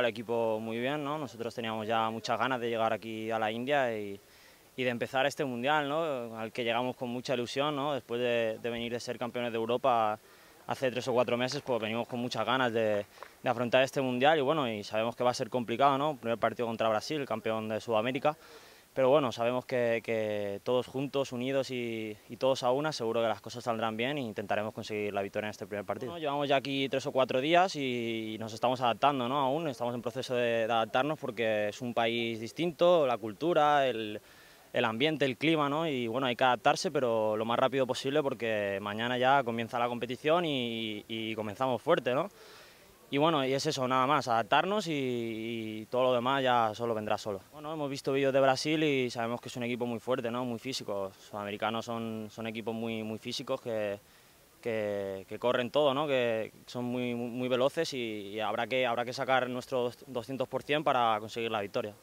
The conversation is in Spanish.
el equipo muy bien, Nosotros teníamos ya muchas ganas de llegar aquí a la India y, de empezar este Mundial, Al que llegamos con mucha ilusión, Después de, venir de ser campeones de Europa hace tres o cuatro meses, pues venimos con muchas ganas de, afrontar este Mundial y bueno, y sabemos que va a ser complicado, ¿no? Primer partido contra Brasil, campeón de Sudamérica pero bueno, sabemos que, todos juntos, unidos y, todos a una, seguro que las cosas saldrán bien e intentaremos conseguir la victoria en este primer partido. llevamos ya aquí tres o cuatro días y nos estamos adaptando, ¿no? Aún estamos en proceso de, adaptarnos porque es un país distinto, la cultura, el, ambiente, el clima, ¿no? Y bueno, hay que adaptarse, pero lo más rápido posible porque mañana ya comienza la competición y, y comenzamos fuerte, ¿no? Y bueno, y es eso, nada más, adaptarnos y, todo lo demás ya solo vendrá solo. Bueno, hemos visto vídeos de Brasil y sabemos que es un equipo muy fuerte, ¿no? muy físico. Los americanos son, equipos muy, muy físicos que, corren todo, ¿no? que son muy, muy, veloces y, habrá, que, habrá que sacar nuestro 200% para conseguir la victoria.